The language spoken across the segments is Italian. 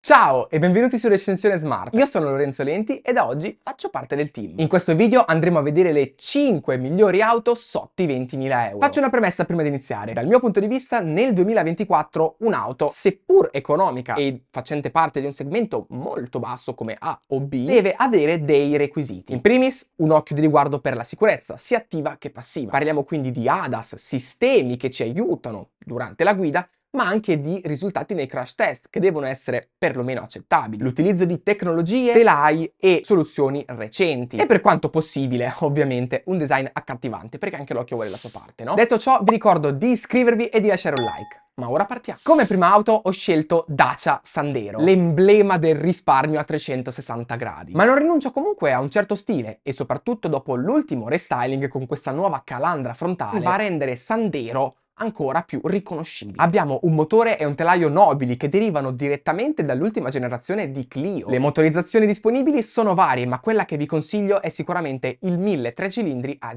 Ciao e benvenuti su Recensione Smart. Io sono Lorenzo Lenti e da oggi faccio parte del team. In questo video andremo a vedere le 5 migliori auto sotto i 20.000 euro. Faccio una premessa prima di iniziare. Dal mio punto di vista nel 2024 un'auto, seppur economica e facente parte di un segmento molto basso come A o B, deve avere dei requisiti. In primis un occhio di riguardo per la sicurezza, sia attiva che passiva. Parliamo quindi di ADAS, sistemi che ci aiutano durante la guida ma anche di risultati nei crash test che devono essere perlomeno accettabili. L'utilizzo di tecnologie, telai e soluzioni recenti. E per quanto possibile, ovviamente, un design accattivante, perché anche l'occhio vuole la sua parte, no? Detto ciò, vi ricordo di iscrivervi e di lasciare un like. Ma ora partiamo. Come prima auto ho scelto Dacia Sandero, l'emblema del risparmio a 360 gradi. Ma non rinuncio comunque a un certo stile e soprattutto dopo l'ultimo restyling con questa nuova calandra frontale va a rendere Sandero ancora più riconoscibili. Abbiamo un motore e un telaio nobili che derivano direttamente dall'ultima generazione di Clio. Le motorizzazioni disponibili sono varie, ma quella che vi consiglio è sicuramente il 1000 3 cilindri a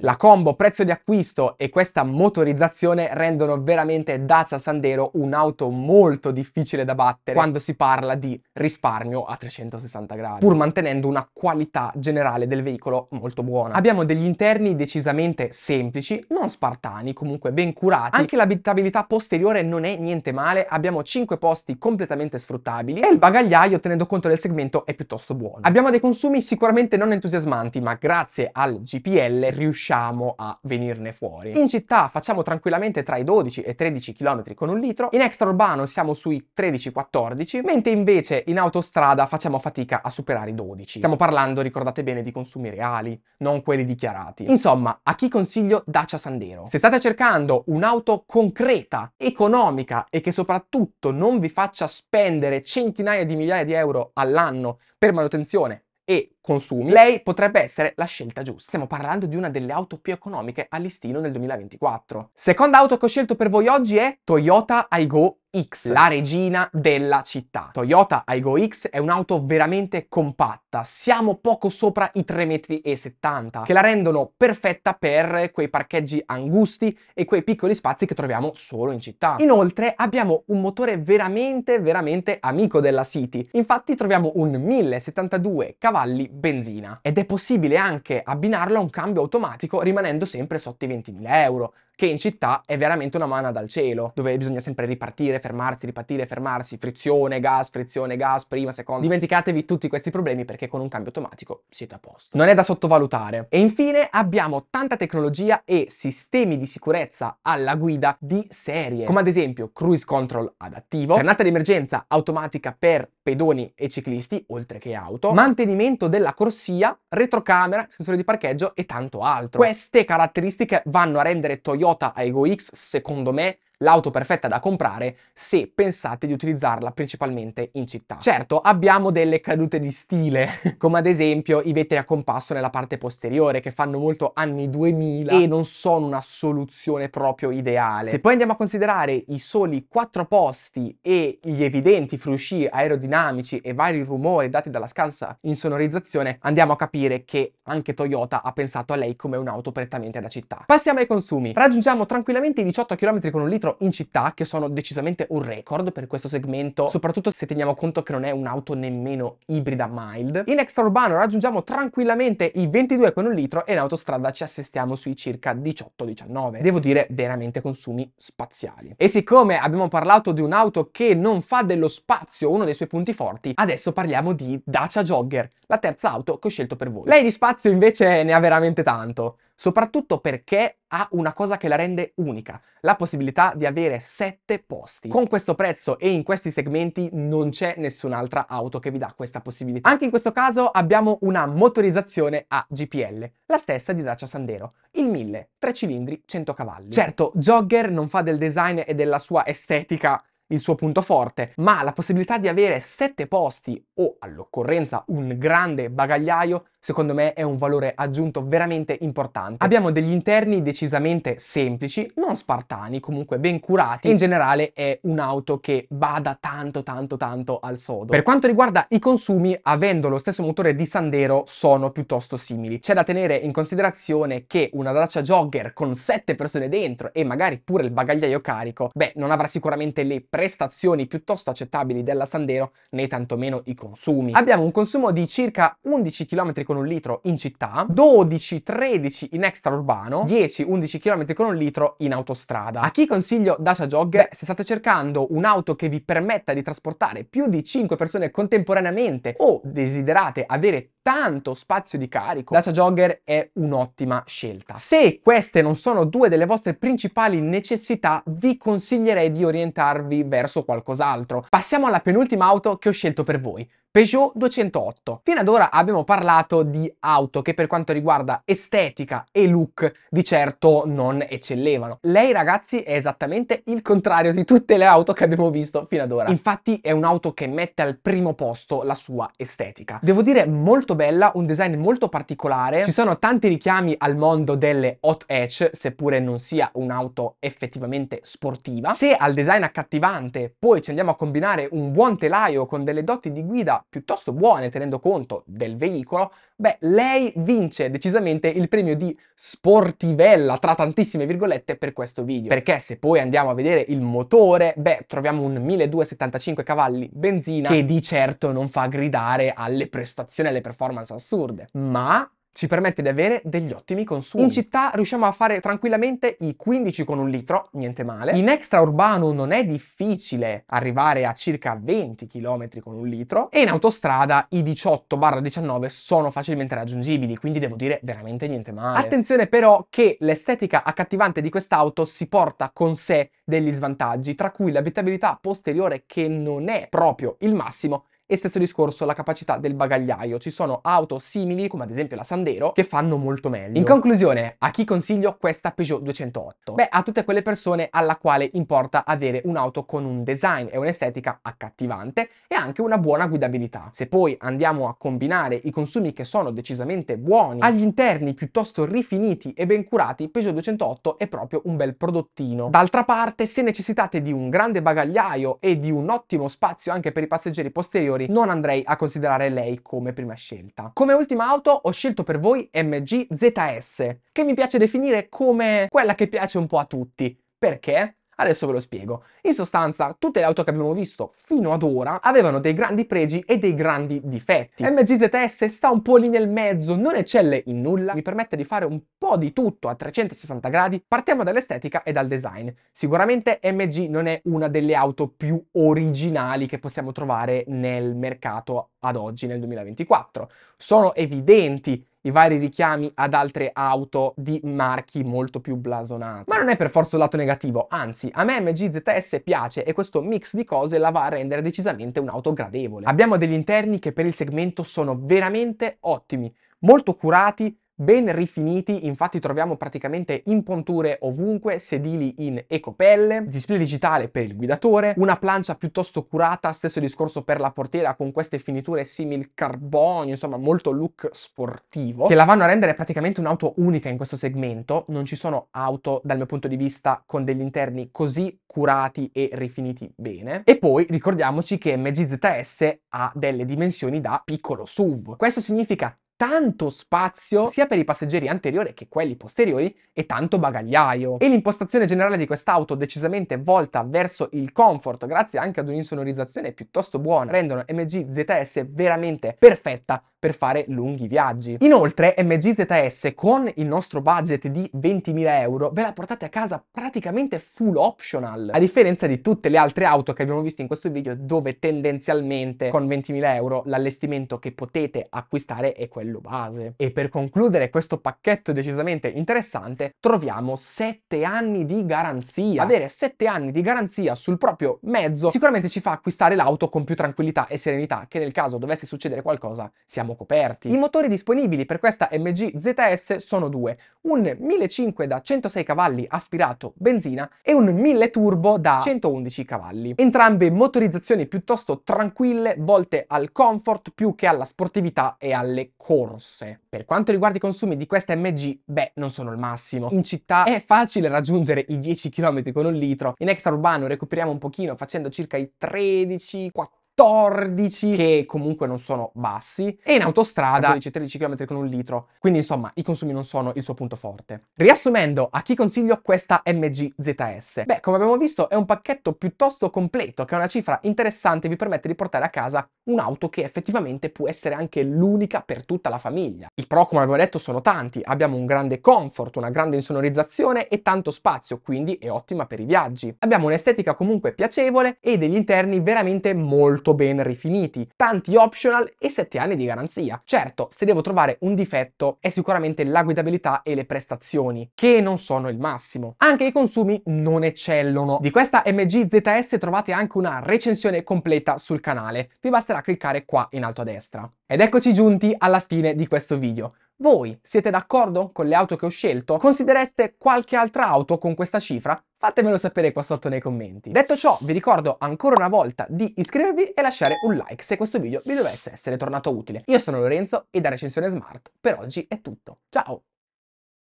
La combo prezzo di acquisto e questa motorizzazione rendono veramente Dacia Sandero un'auto molto difficile da battere quando si parla di risparmio a 360 gradi, pur mantenendo una qualità generale del veicolo molto buona. Abbiamo degli interni decisamente semplici, non spartani, comunque ben curati curati. Anche l'abitabilità posteriore non è niente male, abbiamo 5 posti completamente sfruttabili e il bagagliaio tenendo conto del segmento è piuttosto buono. Abbiamo dei consumi sicuramente non entusiasmanti, ma grazie al GPL riusciamo a venirne fuori. In città facciamo tranquillamente tra i 12 e 13 km con un litro, in extraurbano siamo sui 13-14, mentre invece in autostrada facciamo fatica a superare i 12. Stiamo parlando, ricordate bene, di consumi reali, non quelli dichiarati. Insomma, a chi consiglio Dacia Sandero? Se state cercando un un'auto concreta, economica e che soprattutto non vi faccia spendere centinaia di migliaia di euro all'anno per manutenzione e consumi, lei potrebbe essere la scelta giusta. Stiamo parlando di una delle auto più economiche a listino nel 2024. Seconda auto che ho scelto per voi oggi è Toyota Aigo X, la regina della città. Toyota Aigo X è un'auto veramente compatta, siamo poco sopra i 3,70 m, che la rendono perfetta per quei parcheggi angusti e quei piccoli spazi che troviamo solo in città. Inoltre abbiamo un motore veramente, veramente amico della City. Infatti troviamo un 1072 cavalli benzina ed è possibile anche abbinarlo a un cambio automatico rimanendo sempre sotto i 20.000 euro che in città è veramente una mana dal cielo, dove bisogna sempre ripartire, fermarsi, ripartire, fermarsi, frizione, gas, frizione, gas, prima, seconda. Dimenticatevi tutti questi problemi perché con un cambio automatico siete a posto. Non è da sottovalutare. E infine abbiamo tanta tecnologia e sistemi di sicurezza alla guida di serie, come ad esempio cruise control adattivo, frenata d'emergenza automatica per pedoni e ciclisti, oltre che auto, mantenimento della corsia, retrocamera, sensore di parcheggio e tanto altro. Queste caratteristiche vanno a rendere Toyota Ego X, secondo me, l'auto perfetta da comprare se pensate di utilizzarla principalmente in città. Certo, abbiamo delle cadute di stile, come ad esempio i vetri a compasso nella parte posteriore che fanno molto anni 2000 e non sono una soluzione proprio ideale. Se poi andiamo a considerare i soli quattro posti e gli evidenti frusci aerodinamici e vari rumori dati dalla scarsa insonorizzazione, andiamo a capire che anche Toyota ha pensato a lei come un'auto prettamente da città. Passiamo ai consumi. Raggiungiamo tranquillamente i 18 km con un litro centro in città, che sono decisamente un record per questo segmento, soprattutto se teniamo conto che non è un'auto nemmeno ibrida mild. In extraurbano raggiungiamo tranquillamente i 22 con un litro e in autostrada ci assistiamo sui circa 18-19. Devo dire veramente consumi spaziali. E siccome abbiamo parlato di un'auto che non fa dello spazio uno dei suoi punti forti, adesso parliamo di Dacia Jogger, la terza auto che ho scelto per voi. Lei di spazio invece ne ha veramente tanto soprattutto perché ha una cosa che la rende unica, la possibilità di avere 7 posti. Con questo prezzo e in questi segmenti non c'è nessun'altra auto che vi dà questa possibilità. Anche in questo caso abbiamo una motorizzazione a GPL, la stessa di Dacia Sandero, il 1000, 3 cilindri, 100 cavalli. Certo, Jogger non fa del design e della sua estetica il suo punto forte, ma la possibilità di avere 7 posti o all'occorrenza un grande bagagliaio secondo me è un valore aggiunto veramente importante. Abbiamo degli interni decisamente semplici, non spartani, comunque ben curati. In generale è un'auto che bada tanto tanto tanto al sodo. Per quanto riguarda i consumi, avendo lo stesso motore di Sandero sono piuttosto simili. C'è da tenere in considerazione che una Dacia Jogger con 7 persone dentro e magari pure il bagagliaio carico, beh, non avrà sicuramente le prestazioni piuttosto accettabili della Sandero né tantomeno i consumi. Abbiamo un consumo di circa 11 km con con un litro in città, 12-13 in extraurbano, 10-11 km con un litro in autostrada. A chi consiglio Dacia Jog? Beh, se state cercando un'auto che vi permetta di trasportare più di 5 persone contemporaneamente o desiderate avere tanto spazio di carico, la Jogger è un'ottima scelta. Se queste non sono due delle vostre principali necessità, vi consiglierei di orientarvi verso qualcos'altro. Passiamo alla penultima auto che ho scelto per voi. Peugeot 208. Fino ad ora abbiamo parlato di auto che per quanto riguarda estetica e look di certo non eccellevano. Lei ragazzi è esattamente il contrario di tutte le auto che abbiamo visto fino ad ora. Infatti è un'auto che mette al primo posto la sua estetica. Devo dire molto bella, un design molto particolare. Ci sono tanti richiami al mondo delle hot hatch, seppure non sia un'auto effettivamente sportiva. Se al design accattivante poi ci andiamo a combinare un buon telaio con delle doti di guida piuttosto buone tenendo conto del veicolo, Beh, lei vince decisamente il premio di sportivella, tra tantissime virgolette, per questo video. Perché se poi andiamo a vedere il motore, beh, troviamo un 1275 cavalli benzina che di certo non fa gridare alle prestazioni, e alle performance assurde. Ma ci permette di avere degli ottimi consumi. In città riusciamo a fare tranquillamente i 15 con un litro, niente male. In extraurbano non è difficile arrivare a circa 20 km con un litro e in autostrada i 18-19 sono facilmente raggiungibili, quindi devo dire veramente niente male. Attenzione però che l'estetica accattivante di quest'auto si porta con sé degli svantaggi, tra cui l'abitabilità posteriore che non è proprio il massimo e stesso discorso la capacità del bagagliaio. Ci sono auto simili, come ad esempio la Sandero, che fanno molto meglio. In conclusione, a chi consiglio questa Peugeot 208? Beh, a tutte quelle persone alla quale importa avere un'auto con un design e un'estetica accattivante e anche una buona guidabilità. Se poi andiamo a combinare i consumi che sono decisamente buoni, agli interni piuttosto rifiniti e ben curati, Peugeot 208 è proprio un bel prodottino. D'altra parte, se necessitate di un grande bagagliaio e di un ottimo spazio anche per i passeggeri posteriori, superiori non andrei a considerare lei come prima scelta. Come ultima auto ho scelto per voi MG ZS, che mi piace definire come quella che piace un po' a tutti. Perché? Adesso ve lo spiego. In sostanza, tutte le auto che abbiamo visto fino ad ora avevano dei grandi pregi e dei grandi difetti. MGZS sta un po' lì nel mezzo, non eccelle in nulla, mi permette di fare un po' di tutto a 360 gradi. Partiamo dall'estetica e dal design. Sicuramente MG non è una delle auto più originali che possiamo trovare nel mercato ad oggi, nel 2024. Sono evidenti i vari richiami ad altre auto di marchi molto più blasonati. Ma non è per forza un lato negativo, anzi a me MGZS piace e questo mix di cose la va a rendere decisamente un'auto gradevole. Abbiamo degli interni che per il segmento sono veramente ottimi, molto curati, Ben rifiniti, infatti troviamo praticamente in ponture ovunque, sedili in ecopelle, display digitale per il guidatore, una plancia piuttosto curata, stesso discorso per la portiera con queste finiture simil carbonio, insomma molto look sportivo, che la vanno a rendere praticamente un'auto unica in questo segmento. Non ci sono auto dal mio punto di vista con degli interni così curati e rifiniti bene. E poi ricordiamoci che MGZS ha delle dimensioni da piccolo SUV. Questo significa tanto spazio sia per i passeggeri anteriori che quelli posteriori e tanto bagagliaio. E l'impostazione generale di quest'auto decisamente volta verso il comfort grazie anche ad un'insonorizzazione piuttosto buona rendono MG ZS veramente perfetta per fare lunghi viaggi. Inoltre MGZS con il nostro budget di 20.000 euro ve la portate a casa praticamente full optional, a differenza di tutte le altre auto che abbiamo visto in questo video dove tendenzialmente con 20.000 euro l'allestimento che potete acquistare è quello base. E per concludere questo pacchetto decisamente interessante troviamo 7 anni di garanzia. Avere 7 anni di garanzia sul proprio mezzo sicuramente ci fa acquistare l'auto con più tranquillità e serenità che nel caso dovesse succedere qualcosa siamo coperti. I motori disponibili per questa MG ZS sono due, un 1500 da 106 cavalli aspirato benzina e un 1000 turbo da 111 cavalli. Entrambe motorizzazioni piuttosto tranquille, volte al comfort più che alla sportività e alle corse. Per quanto riguarda i consumi di questa MG, beh, non sono il massimo. In città è facile raggiungere i 10 km con un litro, in extraurbano recuperiamo un pochino facendo circa i 13-14 14 che comunque non sono bassi e in autostrada 12-13 km con un litro quindi insomma i consumi non sono il suo punto forte riassumendo a chi consiglio questa MG ZS beh come abbiamo visto è un pacchetto piuttosto completo che è una cifra interessante vi permette di portare a casa un'auto che effettivamente può essere anche l'unica per tutta la famiglia i pro come abbiamo detto sono tanti abbiamo un grande comfort una grande insonorizzazione e tanto spazio quindi è ottima per i viaggi abbiamo un'estetica comunque piacevole e degli interni veramente molto molto ben rifiniti, tanti optional e 7 anni di garanzia. Certo, se devo trovare un difetto è sicuramente la guidabilità e le prestazioni, che non sono il massimo. Anche i consumi non eccellono. Di questa MG ZS trovate anche una recensione completa sul canale, vi basterà cliccare qua in alto a destra. Ed eccoci giunti alla fine di questo video. Voi siete d'accordo con le auto che ho scelto? Considereste qualche altra auto con questa cifra? Fatemelo sapere qua sotto nei commenti. Detto ciò, vi ricordo ancora una volta di iscrivervi e lasciare un like se questo video vi dovesse essere tornato utile. Io sono Lorenzo e da Recensione Smart per oggi è tutto. Ciao!